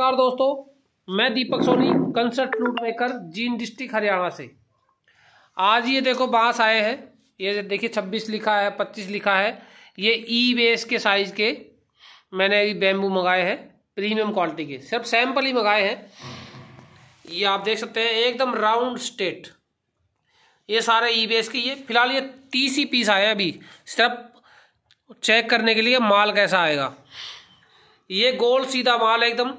नमस्कार दोस्तों मैं Deepak Soni concert flute maker Jind district Haryana से आज ये देखो बांस आए हैं ये देखिए 26 लिखा है 25 लिखा है ये ई बेस के साइज़ के मैंने अभी बेम्बू मंगाए हैं प्रीमियम क्वालिटी के सिर्फ सैंपल ही मंगाए हैं ये आप देख सकते हैं एकदम राउंड स्टेट ये सारे ई बेस के ये फिलहाल ये तीस ही पीस आए अभी सिर्फ चेक करने के लिए माल कैसा आएगा ये गोल सीधा माल एकदम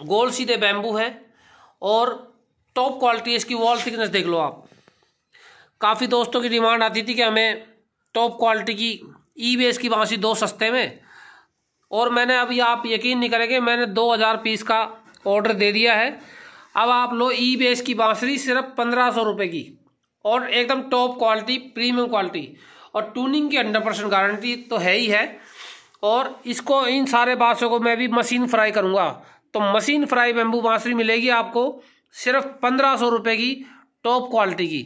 गोल सीधे बैम्बू है और टॉप क्वालिटी इसकी वॉल थिकनेस देख लो आप काफ़ी दोस्तों की डिमांड आती थी कि हमें टॉप क्वालिटी की ई बेस की बांसी दो सस्ते में और मैंने अभी आप यकीन नहीं करेंगे मैंने 2000 पीस का ऑर्डर दे दिया है अब आप लो ई बेस की बांसुरी सिर्फ पंद्रह सौ रुपये की और एकदम टॉप क्वालिटी प्रीमियम क्वालिटी और ट्यूनिंग की हंड्रेड परसेंट गारंटी तो है ही है और इसको इन सारे बाँसों को मैं भी मशीन फ्राई करूँगा तो मशीन फ्राई बेम्बू बाँसुरी मिलेगी आपको सिर्फ पंद्रह सौ रुपये की टॉप क्वालिटी की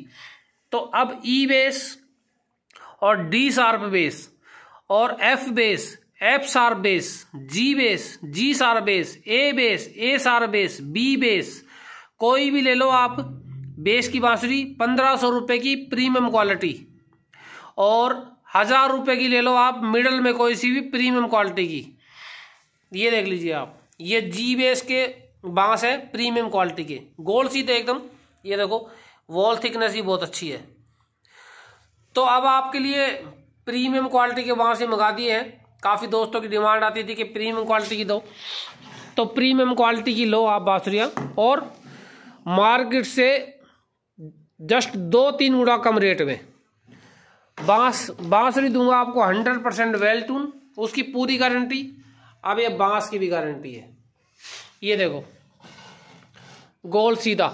तो अब ई बेस और डी शार्प बेस और F bass F sharp bass G bass G sharp bass A bass A sharp bass B bass कोई भी ले लो आप बेस की बाँसुरी पंद्रह सौ रुपये की प्रीमियम क्वालिटी और हज़ार रुपये की ले लो आप मिडल में कोई सी भी प्रीमियम क्वालिटी की ये देख लीजिए आप ये जी बेस के बांस है प्रीमियम क्वालिटी के गोल सीधे एकदम ये देखो वॉल थिकनेस ही बहुत अच्छी है तो अब आपके लिए प्रीमियम क्वालिटी के बांस ही मंगा दिए हैं काफ़ी दोस्तों की डिमांड आती थी कि प्रीमियम क्वालिटी की दो तो प्रीमियम क्वालिटी की लो आप बाँसुरियाँ और मार्केट से जस्ट दो तीन गुड़ा कम रेट में बांस बांसुरी दूंगा आपको हंड्रेड परसेंट वेल टून उसकी पूरी गारंटी अब ये बांस की भी गारंटी है ये देखो गोल सीधा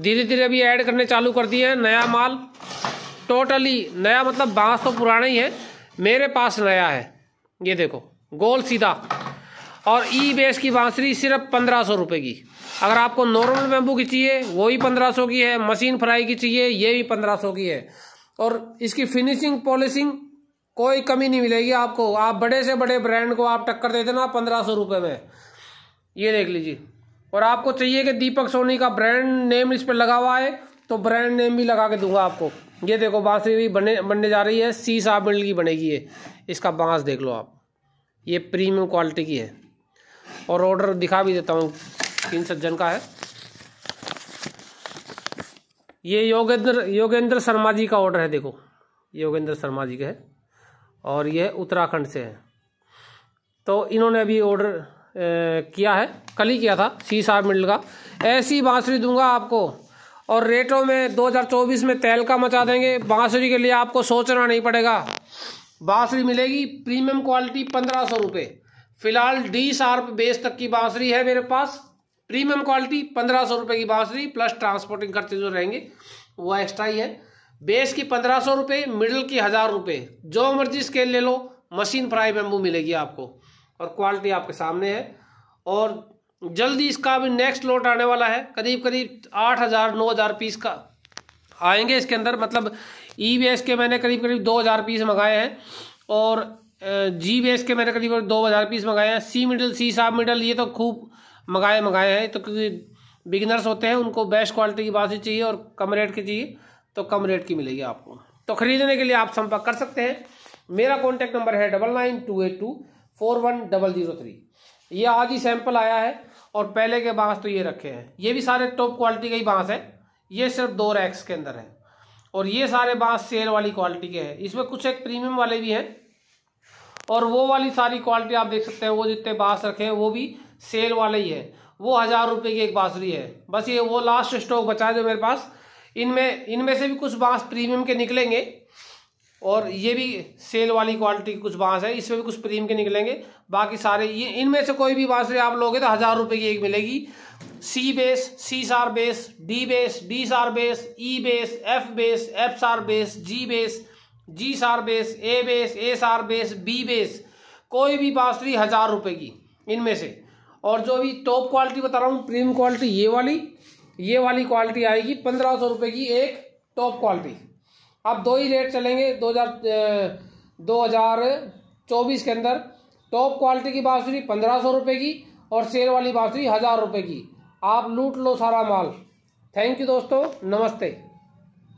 धीरे धीरे अभी ऐड करने चालू कर दिए हैं नया माल टोटली नया मतलब बांस तो पुराना ही है मेरे पास नया है ये देखो गोल सीधा और ई बेस की बांसुरी सिर्फ पंद्रह सौ रुपये की अगर आपको नॉर्मल बैम्बू की चाहिए वो ही पंद्रह सौ की है मशीन फ्राई की चाहिए ये भी पंद्रह सौ की है और इसकी फिनिशिंग पॉलिशिंग कोई कमी नहीं मिलेगी आपको आप बड़े से बड़े ब्रांड को आप टक्कर देते ना पंद्रह सौ रुपये में ये देख लीजिए और आपको चाहिए कि दीपक सोनी का ब्रांड नेम इस पर लगा हुआ है तो ब्रांड नेम भी लगा के दूंगा आपको ये देखो बांसुरी भी बने बनने जा रही है सी बिल्ड की बनेगी ये इसका बांस देख लो आप ये प्रीमियम क्वालिटी की है और ऑर्डर दिखा भी देता हूँ तीन सज्जन का है ये योगेंद्र योगेंद्र शर्मा जी का ऑर्डर है देखो योगेंद्र शर्मा जी का है और ये उत्तराखंड से है तो इन्होंने अभी ऑर्डर किया है कल ही किया था सी साहब मिडल का ऐसी बांसुरी दूंगा आपको और रेटों में 2024 में तेल का मचा देंगे बांसुरी के लिए आपको सोचना नहीं पड़ेगा बांसुरी मिलेगी प्रीमियम क्वालिटी पंद्रह सौ रुपये फिलहाल डी शार्प बेस तक की बांसुरी है मेरे पास प्रीमियम क्वालिटी पंद्रह सौ रुपये की बांसुरी प्लस ट्रांसपोर्टिंग खर्चे जो रहेंगे वो एक्स्ट्रा ही है बेस की पंद्रह सौ रुपये मिडिल की हज़ार रुपये जो मर्जी स्केल ले लो मशीन फ्राई बेम्बू मिलेगी आपको और क्वालिटी आपके सामने है और जल्दी इसका अभी नेक्स्ट लोट आने वाला है करीब करीब आठ हज़ार नौ हज़ार पीस का आएंगे इसके अंदर मतलब ई बेस के मैंने करीब करीब दो हज़ार पीस मंगाए हैं और जी बेस के मैंने करीब दो हज़ार पीस मंगाए हैं सी मिडल सी साब मिडल ये तो खूब मंगाए मंगाए हैं तो क्योंकि बिगिनर्स होते हैं उनको बेस्ट क्वालिटी की बासी चाहिए और कम रेट की चाहिए तो कम रेट की मिलेगी आपको तो ख़रीदने के लिए आप संपर्क कर सकते हैं मेरा कॉन्टैक्ट नंबर है double nine two eight two four one double zero three ये आज ही सैंपल आया है और पहले के बाँस तो ये रखे हैं ये भी सारे टॉप क्वालिटी के ही बाँस हैं ये सिर्फ दो रैक्स के अंदर है और ये सारे बाँस सेल वाली क्वालिटी के हैं इसमें कुछ एक प्रीमियम वाले भी हैं और वो वाली सारी क्वालिटी आप देख सकते हैं वो जितने बाँस रखे हैं वो भी सेल वाला ही है वो हज़ार रुपये की एक बाँसुरी है बस ये वो लास्ट स्टॉक बचा है जो मेरे पास इनमें इनमें से भी कुछ बाँस प्रीमियम के निकलेंगे और ये भी सेल वाली क्वालिटी के कुछ बाँस है इसमें भी कुछ प्रीमियम के निकलेंगे बाकी सारे ये इनमें से कोई भी बाँसुरी आप लोगे तो हज़ार रुपये की एक मिलेगी सी bass C sharp bass D bass D sharp bass E bass F bass F sharp bass G bass G sharp bass A bass ए सार बेस बी बेस कोई भी बाँसुरी हज़ार रुपये की इनमें से और जो अभी टॉप क्वालिटी बता रहा हूँ प्रीमियम क्वालिटी ये वाली ये वाली क्वालिटी आएगी पंद्रह सौ रुपये की एक टॉप क्वालिटी अब दो ही रेट चलेंगे दो हज़ार दो हज़ार चौबीस के अंदर टॉप क्वालिटी की बाँसुरी पंद्रह सौ रुपये की और शेर वाली बाँसुरी हज़ार रुपये की आप लूट लो सारा माल थैंक यू दोस्तों नमस्ते